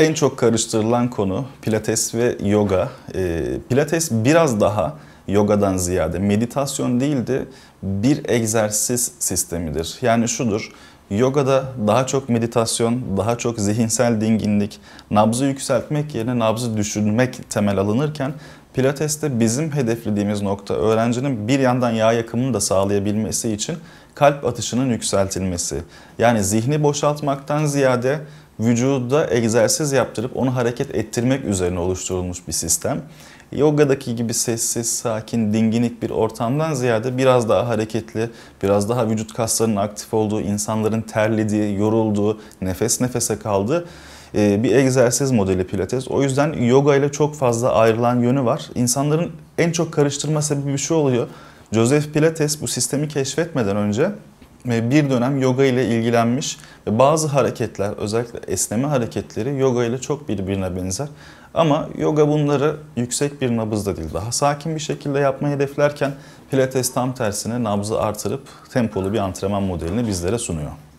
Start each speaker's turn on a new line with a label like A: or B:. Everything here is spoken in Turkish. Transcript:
A: en çok karıştırılan konu pilates ve yoga. E, pilates biraz daha yogadan ziyade meditasyon değildi bir egzersiz sistemidir. Yani şudur. Yogada daha çok meditasyon, daha çok zihinsel dinginlik, nabzı yükseltmek yerine nabzı düşürmek temel alınırken Pilates'te bizim hedeflediğimiz nokta öğrencinin bir yandan yağ yakımını da sağlayabilmesi için kalp atışının yükseltilmesi. Yani zihni boşaltmaktan ziyade vücuda egzersiz yaptırıp onu hareket ettirmek üzerine oluşturulmuş bir sistem. Yogadaki gibi sessiz, sakin, dinginlik bir ortamdan ziyade biraz daha hareketli, biraz daha vücut kaslarının aktif olduğu, insanların terlediği, yorulduğu, nefes nefese kaldığı e, bir egzersiz modeli pilates. O yüzden yoga ile çok fazla ayrılan yönü var. İnsanların en çok karıştırma sebebi bir şey oluyor. Joseph Pilates bu sistemi keşfetmeden önce bir dönem yoga ile ilgilenmiş ve bazı hareketler özellikle esneme hareketleri yoga ile çok birbirine benzer. Ama yoga bunları yüksek bir nabızda değil. Daha sakin bir şekilde yapmayı hedeflerken pilates tam tersine nabzı artırıp tempolu bir antrenman modelini bizlere sunuyor.